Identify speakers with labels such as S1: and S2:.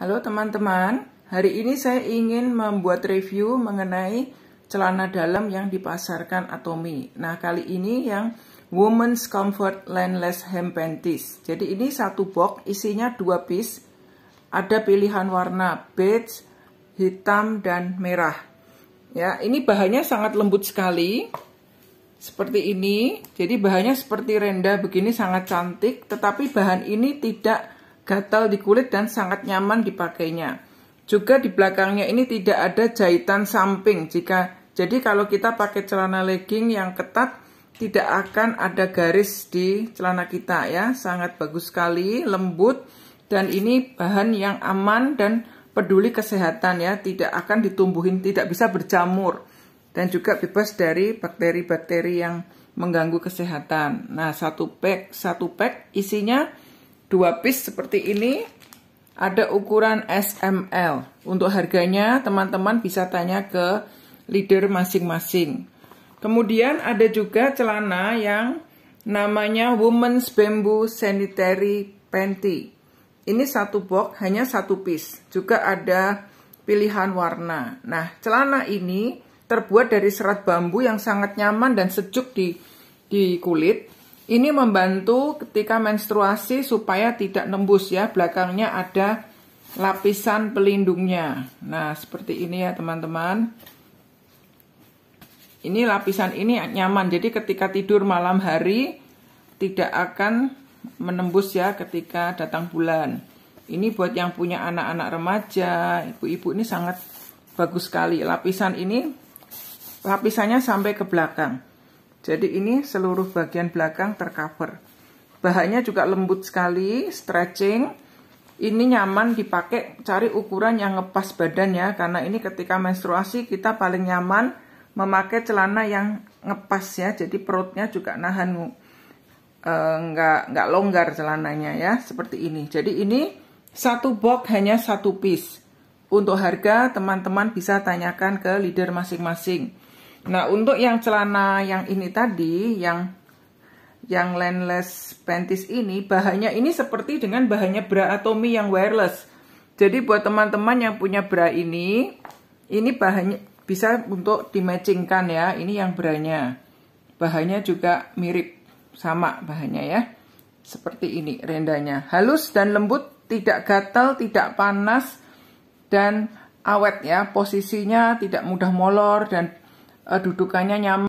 S1: Halo teman-teman, hari ini saya ingin membuat review mengenai celana dalam yang dipasarkan Atomi. Nah, kali ini yang Women's Comfort Landless Hem Panties. Jadi ini satu box isinya dua piece. Ada pilihan warna beige, hitam, dan merah. Ya, ini bahannya sangat lembut sekali. Seperti ini, jadi bahannya seperti renda begini sangat cantik, tetapi bahan ini tidak gatal di kulit dan sangat nyaman dipakainya. Juga di belakangnya ini tidak ada jahitan samping. Jika jadi kalau kita pakai celana legging yang ketat tidak akan ada garis di celana kita ya. Sangat bagus sekali, lembut dan ini bahan yang aman dan peduli kesehatan ya, tidak akan ditumbuhin, tidak bisa berjamur dan juga bebas dari bakteri-bakteri yang mengganggu kesehatan. Nah, satu pack, satu pack isinya dua piece seperti ini ada ukuran SML. Untuk harganya teman-teman bisa tanya ke leader masing-masing. Kemudian ada juga celana yang namanya Women's Bamboo Sanitary Panty. Ini satu box, hanya satu piece. Juga ada pilihan warna. Nah, celana ini terbuat dari serat bambu yang sangat nyaman dan sejuk di di kulit ini membantu ketika menstruasi supaya tidak nembus ya, belakangnya ada lapisan pelindungnya. Nah, seperti ini ya teman-teman. Ini lapisan ini nyaman, jadi ketika tidur malam hari tidak akan menembus ya ketika datang bulan. Ini buat yang punya anak-anak remaja, ibu-ibu ini sangat bagus sekali. Lapisan ini, lapisannya sampai ke belakang. Jadi ini seluruh bagian belakang tercover. Bahannya juga lembut sekali, stretching. Ini nyaman dipakai cari ukuran yang ngepas badan ya, karena ini ketika menstruasi kita paling nyaman memakai celana yang ngepas ya, jadi perutnya juga nahan e, nggak nggak longgar celananya ya, seperti ini. Jadi ini satu box hanya satu piece. Untuk harga teman-teman bisa tanyakan ke leader masing-masing. Nah, untuk yang celana yang ini tadi, yang yang landless panties ini, bahannya ini seperti dengan bahannya bra Atomy yang wireless. Jadi buat teman-teman yang punya bra ini, ini bahannya bisa untuk dimatchingkan ya. Ini yang bra-nya. Bahannya juga mirip sama bahannya ya. Seperti ini rendanya. Halus dan lembut, tidak gatal, tidak panas dan awet ya. Posisinya tidak mudah molor dan Eh, dudukannya nyaman